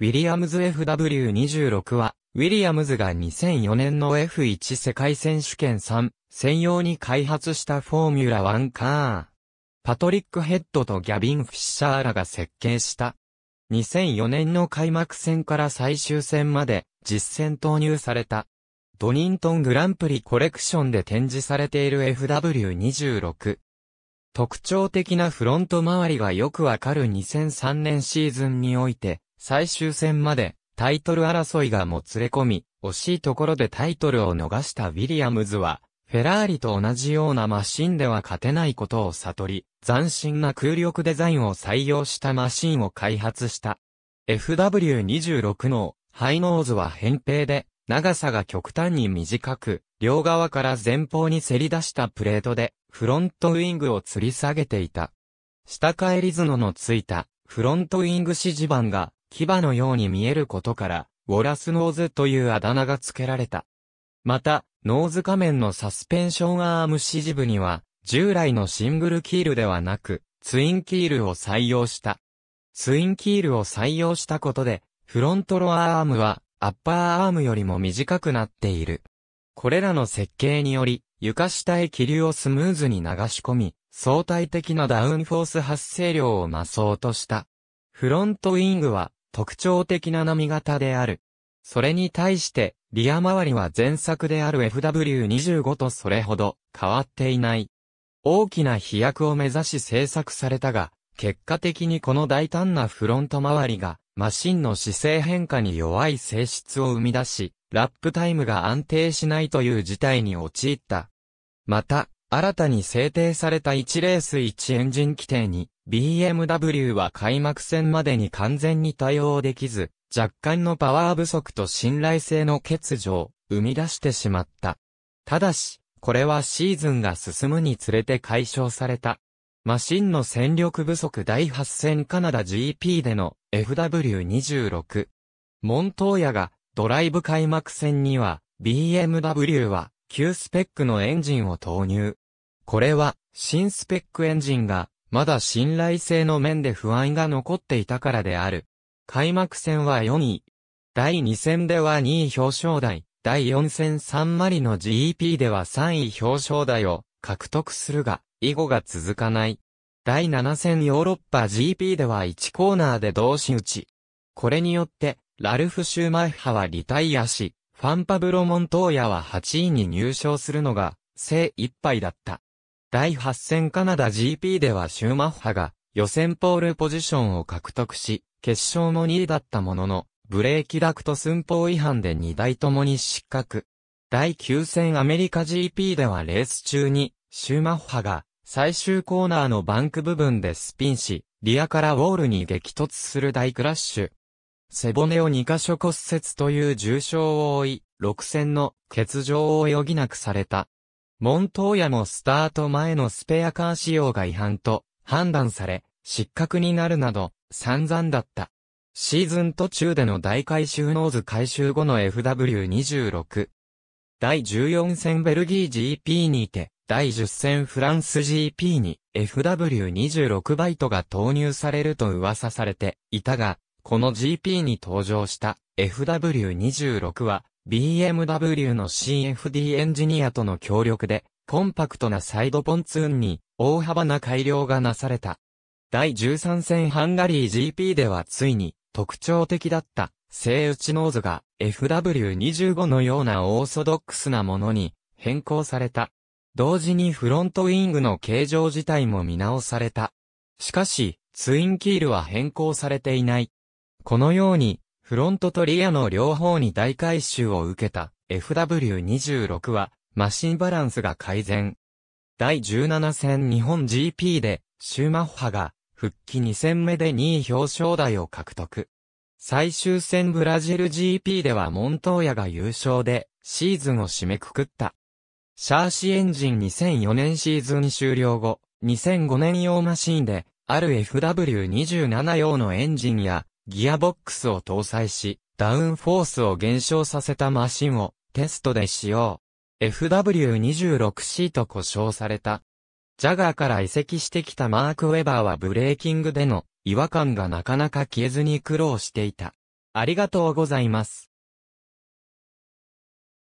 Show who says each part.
Speaker 1: ウィリアムズ FW26 は、ウィリアムズが2004年の F1 世界選手権3専用に開発したフォーミュラ1カー。パトリック・ヘッドとギャビン・フィッシャーらが設計した。2004年の開幕戦から最終戦まで実戦投入された。ドニントングランプリコレクションで展示されている FW26。特徴的なフロント周りがよくわかる2003年シーズンにおいて、最終戦までタイトル争いがもつれ込み、惜しいところでタイトルを逃したウィリアムズは、フェラーリと同じようなマシンでは勝てないことを悟り、斬新な空力デザインを採用したマシンを開発した。FW26 のハイノーズは扁平で、長さが極端に短く、両側から前方にせり出したプレートで、フロントウィングを吊り下げていた。下返り角のついた、フロントウィング指示板が、牙のように見えることから、ウォラスノーズというあだ名が付けられた。また、ノーズ仮面のサスペンションアーム指示部には、従来のシングルキールではなく、ツインキールを採用した。ツインキールを採用したことで、フロントロアアームは、アッパーアームよりも短くなっている。これらの設計により、床下へ気流をスムーズに流し込み、相対的なダウンフォース発生量を増そうとした。フロントウィングは、特徴的な波型である。それに対して、リア周りは前作である FW25 とそれほど変わっていない。大きな飛躍を目指し制作されたが、結果的にこの大胆なフロント周りが、マシンの姿勢変化に弱い性質を生み出し、ラップタイムが安定しないという事態に陥った。また、新たに制定された1レース1エンジン規定に、BMW は開幕戦までに完全に対応できず、若干のパワー不足と信頼性の欠如を生み出してしまった。ただし、これはシーズンが進むにつれて解消された。マシンの戦力不足第8戦カナダ GP での FW26。モントーヤがドライブ開幕戦には BMW は旧スペックのエンジンを投入。これは新スペックエンジンがまだ信頼性の面で不安が残っていたからである。開幕戦は4位。第2戦では2位表彰台。第4戦3マリの g p では3位表彰台を獲得するが、以後が続かない。第7戦ヨーロッパ GP では1コーナーで同士打ち。これによって、ラルフ・シューマッハはリタイアし、ファンパブロ・モントーヤは8位に入賞するのが、精一杯だった。第8戦カナダ GP ではシューマッハが予選ポールポジションを獲得し、決勝も2位だったものの、ブレーキダクト寸法違反で2台ともに失格。第9戦アメリカ GP ではレース中に、シューマッハが最終コーナーのバンク部分でスピンし、リアからウォールに激突する大クラッシュ。背骨を2箇所骨折という重傷を負い、6戦の欠場を余儀なくされた。モントーヤもスタート前のスペアカー仕様が違反と判断され、失格になるなど散々だった。シーズン途中での大回収ノーズ回収後の FW26。第14戦ベルギー GP にて、第10戦フランス GP に FW26 バイトが投入されると噂されていたが、この GP に登場した FW26 は BMW の CFD エンジニアとの協力で、コンパクトなサイドポンツーンに大幅な改良がなされた。第13戦ハンガリー GP ではついに特徴的だったセ打ウチノーズが FW25 のようなオーソドックスなものに変更された。同時にフロントウィングの形状自体も見直された。しかし、ツインキールは変更されていない。このように、フロントとリアの両方に大回収を受けた FW26 はマシンバランスが改善。第17戦日本 GP でシューマッハが復帰2戦目で2位表彰台を獲得。最終戦ブラジル GP ではモントーヤが優勝でシーズンを締めくくった。シャーシエンジン2004年シーズン終了後、2005年用マシンで、ある FW27 用のエンジンやギアボックスを搭載し、ダウンフォースを減少させたマシンをテストで使用。FW26C と呼称された。ジャガーから移籍してきたマーク・ウェバーはブレーキングでの違和感がなかなか消えずに苦労していた。ありがとうございます。